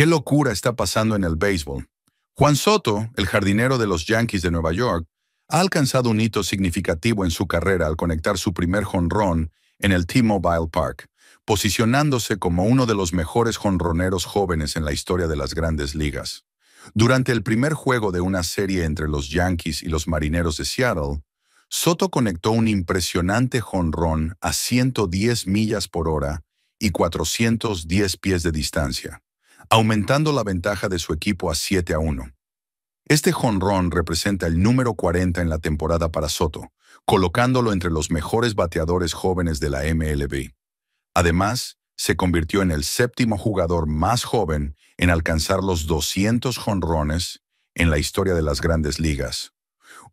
qué locura está pasando en el béisbol. Juan Soto, el jardinero de los Yankees de Nueva York, ha alcanzado un hito significativo en su carrera al conectar su primer jonrón en el T-Mobile Park, posicionándose como uno de los mejores jonroneros jóvenes en la historia de las grandes ligas. Durante el primer juego de una serie entre los Yankees y los Marineros de Seattle, Soto conectó un impresionante jonrón a 110 millas por hora y 410 pies de distancia aumentando la ventaja de su equipo a 7 a 1. Este jonrón representa el número 40 en la temporada para Soto, colocándolo entre los mejores bateadores jóvenes de la MLB. Además, se convirtió en el séptimo jugador más joven en alcanzar los 200 jonrones en la historia de las grandes ligas,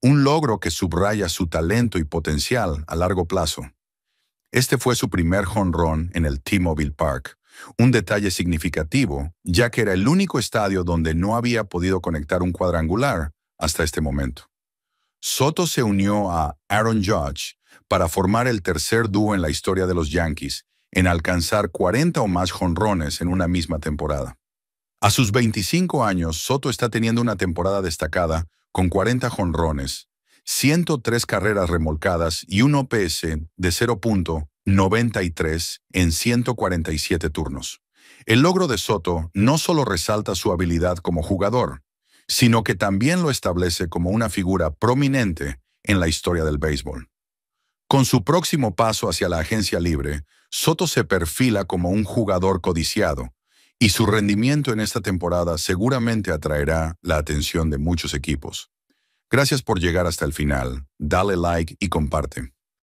un logro que subraya su talento y potencial a largo plazo. Este fue su primer jonrón en el T-Mobile Park, un detalle significativo, ya que era el único estadio donde no había podido conectar un cuadrangular hasta este momento. Soto se unió a Aaron Judge para formar el tercer dúo en la historia de los Yankees en alcanzar 40 o más jonrones en una misma temporada. A sus 25 años, Soto está teniendo una temporada destacada con 40 jonrones, 103 carreras remolcadas y un OPS de 0. 93 en 147 turnos. El logro de Soto no solo resalta su habilidad como jugador, sino que también lo establece como una figura prominente en la historia del béisbol. Con su próximo paso hacia la agencia libre, Soto se perfila como un jugador codiciado, y su rendimiento en esta temporada seguramente atraerá la atención de muchos equipos. Gracias por llegar hasta el final, dale like y comparte.